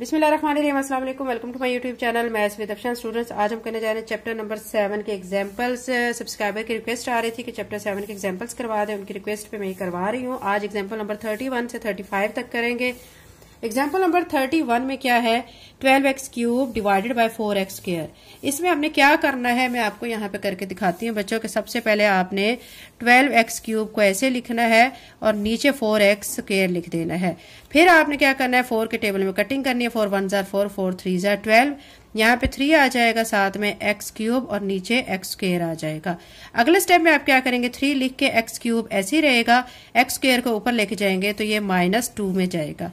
बिस्मिल अस्सलाम वालेकुम welcome to my YouTube channel maths with Afshan students आज हम करने जा रहे हैं चैप्टर नंबर सेवन के एग्जांपल्स सब्सक्राइबर की रिक्वेस्ट आ रही थी कि चैप्टर सेवन के एग्जांपल्स करवा दें उनकी रिक्वेस्ट पे मैं करवा रही हूँ आज एग्जांपल नंबर थर्टी वन से थर्टी फाइव तक करेंगे एग्जाम्पल नंबर थर्टी वन में क्या है twelve x cube divided by four x square इसमें हमने क्या करना है मैं आपको यहाँ पे करके दिखाती हूँ बच्चों के सबसे पहले आपने ट्वेल्व एक्स क्यूब को ऐसे लिखना है और नीचे फोर एक्स स्क्र लिख देना है फिर आपने क्या करना है फोर के टेबल में कटिंग करनी है फोर वन जार फोर फोर थ्री जार ट्वेल्व यहाँ पे थ्री आ जाएगा साथ में एक्स क्यूब और नीचे एक्स स्क्र आ जाएगा अगले स्टेप में आप क्या करेंगे थ्री लिख के एक्स क्यूब ऐसे ही रहेगा एक्स स्क्र को ऊपर लेके जाएंगे तो ये माइनस टू में जाएगा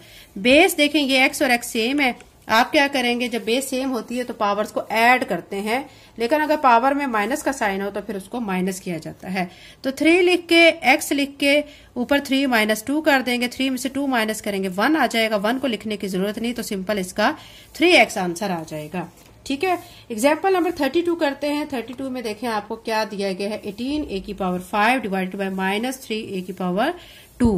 बेस देखें ये एक्स और एक्स सेम है आप क्या करेंगे जब बेस सेम होती है तो पावर्स को ऐड करते हैं लेकिन अगर पावर में माइनस का साइन हो तो फिर उसको माइनस किया जाता है तो थ्री लिख के एक्स लिख के ऊपर थ्री माइनस टू कर देंगे थ्री में से टू माइनस करेंगे वन आ जाएगा वन को लिखने की जरूरत नहीं तो सिंपल इसका थ्री एक्स आंसर आ जाएगा ठीक है एग्जाम्पल नंबर थर्टी टू करते हैं थर्टी टू में देखें आपको क्या दिया गया है एटीन ए की power five divided by minus three a की पावर टू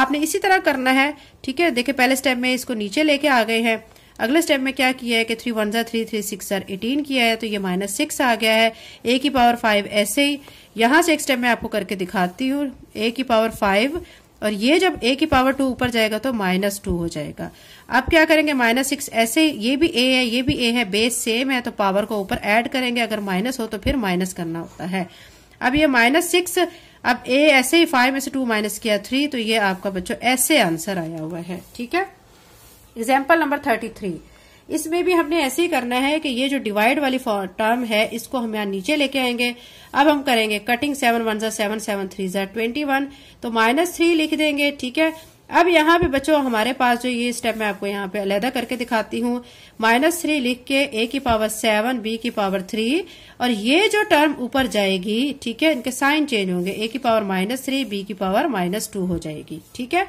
आपने इसी तरह करना है ठीक है देखिए पहले स्टेप में इसको नीचे लेके आ गए हैं अगले स्टेप में क्या किया है कि थ्री वन जार थ्री थ्री सिक्स जर एटीन किया है तो ये माइनस सिक्स आ गया है ए की पावर फाइव ऐसे ही यहां से एक स्टेप मैं आपको करके दिखाती हूँ ए की पावर फाइव और ये जब ए की पावर टू ऊपर जाएगा तो माइनस टू हो जाएगा अब क्या करेंगे माइनस सिक्स ऐसे ये भी ए है ये भी ए है बेस सेम है तो पावर को ऊपर ऐड करेंगे अगर माइनस हो तो फिर माइनस करना होता है अब ये माइनस सिक्स अब ए ऐसे ही फाइव में से टू माइनस किया थ्री तो ये आपका बच्चों ऐसे आंसर आया हुआ है ठीक है एग्जाम्पल नंबर थर्टी थ्री इसमें भी हमने ऐसे ही करना है कि ये जो डिवाइड वाली टर्म है इसको हम यहाँ नीचे लेके आएंगे अब हम करेंगे कटिंग सेवन वन जर सेवन सेवन थ्री जर ट्वेंटी वन तो माइनस थ्री लिख देंगे ठीक है अब यहाँ पे बच्चों हमारे पास जो ये स्टेप मैं आपको यहाँ पे अलहदा करके दिखाती हूँ माइनस थ्री लिख के ए की पावर सेवन बी की पावर थ्री और ये जो टर्म ऊपर जाएगी ठीक है इनके साइन चेंज होंगे ए की पावर माइनस थ्री बी की पावर माइनस टू हो जाएगी ठीक है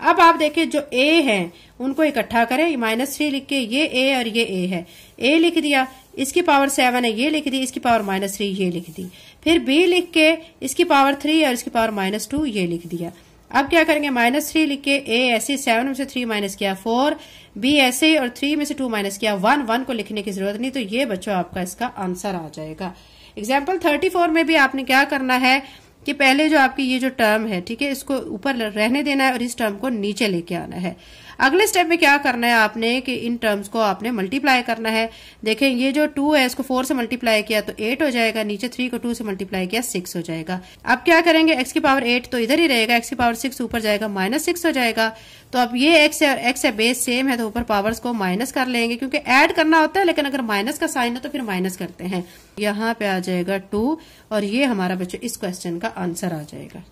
अब आप देखे जो ए है उनको इकट्ठा करें माइनस थ्री लिख के ये ए और ये ए है ए लिख दिया इसकी पावर सेवन है ये लिख दी इसकी पावर माइनस थ्री ये लिख दी फिर बी लिख के इसकी पावर थ्री और इसकी पावर माइनस टू ये लिख दिया अब क्या करेंगे माइनस थ्री लिख के ए ऐसे सेवन में से थ्री माइनस किया फोर बी ऐसे और थ्री में से टू माइनस किया वन वन को लिखने की जरूरत नहीं तो ये बच्चों आपका इसका आंसर आ जाएगा एग्जाम्पल थर्टी फोर में भी आपने क्या करना है कि पहले जो आपकी ये जो टर्म है ठीक है इसको ऊपर रहने देना है और इस टर्म को नीचे लेके आना है अगले स्टेप में क्या करना है आपने कि इन टर्म्स को आपने मल्टीप्लाई करना है देखें ये जो टू है इसको फोर से मल्टीप्लाई किया तो एट हो जाएगा नीचे थ्री को टू से मल्टीप्लाई किया सिक्स हो जाएगा अब क्या करेंगे एक्स की पावर एट तो इधर ही रहेगा एक्स की पावर सिक्स ऊपर जाएगा माइनस सिक्स हो जाएगा तो अब ये एक्स है एक्स है बेस सेम है तो ऊपर पावर्स को माइनस कर लेंगे क्योंकि एड करना होता है लेकिन अगर माइनस का साइन है तो फिर माइनस करते हैं यहाँ पे आ जाएगा टू और ये हमारा बच्चों इस क्वेश्चन का आंसर आ जाएगा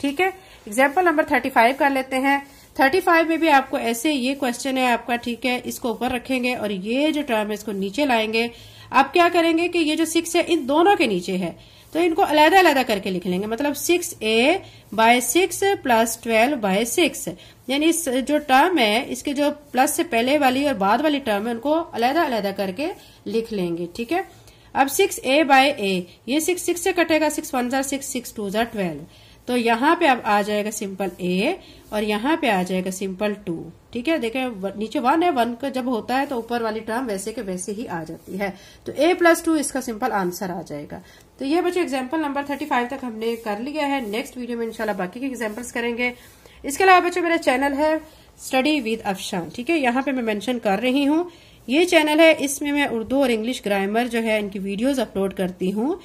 ठीक है एग्जाम्पल नंबर थर्टी फाइव कर लेते हैं थर्टी फाइव में भी आपको ऐसे ये क्वेश्चन है आपका ठीक है इसको ऊपर रखेंगे और ये जो टर्म है इसको नीचे लाएंगे आप क्या करेंगे कि ये जो सिक्स है इन दोनों के नीचे है तो इनको अलहदा अलहदा करके लिख लेंगे मतलब six a by six plus twelve by six यानी इस जो टर्म है इसके जो प्लस से पहले वाली और बाद वाली टर्म है उनको अलहदा अलहदा करके लिख लेंगे ठीक है अब सिक्स ए बाय ए ये सिक्स सिक्स से कटेगा सिक्स वन जार सिक्स सिक्स टू जार ट्वेल्व तो यहाँ पे अब आ जाएगा सिंपल ए और यहाँ पे आ जाएगा सिंपल टू ठीक है देखे नीचे वन है वन का जब होता है तो ऊपर वाली टर्म वैसे के वैसे ही आ जाती है तो ए प्लस टू इसका सिंपल आंसर आ जाएगा तो ये बच्चों एग्जाम्पल नंबर थर्टी फाइव तक हमने कर लिया है नेक्स्ट वीडियो में इंशाल्लाह बाकी के एग्जाम्पल्स करेंगे इसके अलावा बच्चों मेरा चैनल है स्टडी विद अफशान ठीक है यहाँ पे मैं मेंशन कर रही हूँ ये चैनल है इसमें मैं उर्दू और इंग्लिश ग्रामर जो है इनकी वीडियोस अपलोड करती हूँ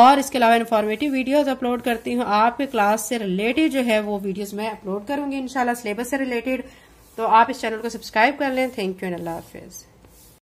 और इसके अलावा इन्फॉर्मेटिव वीडियोस अपलोड करती हूँ आपके क्लास से रिलेटेड जो है वो वीडियोस मैं अपलोड करूंगी इनशाला सिलेबस से रिलेटेड तो आप इस चैनल को सब्सक्राइब कर लें थैंक यू एंड अल्लाह हाफिज़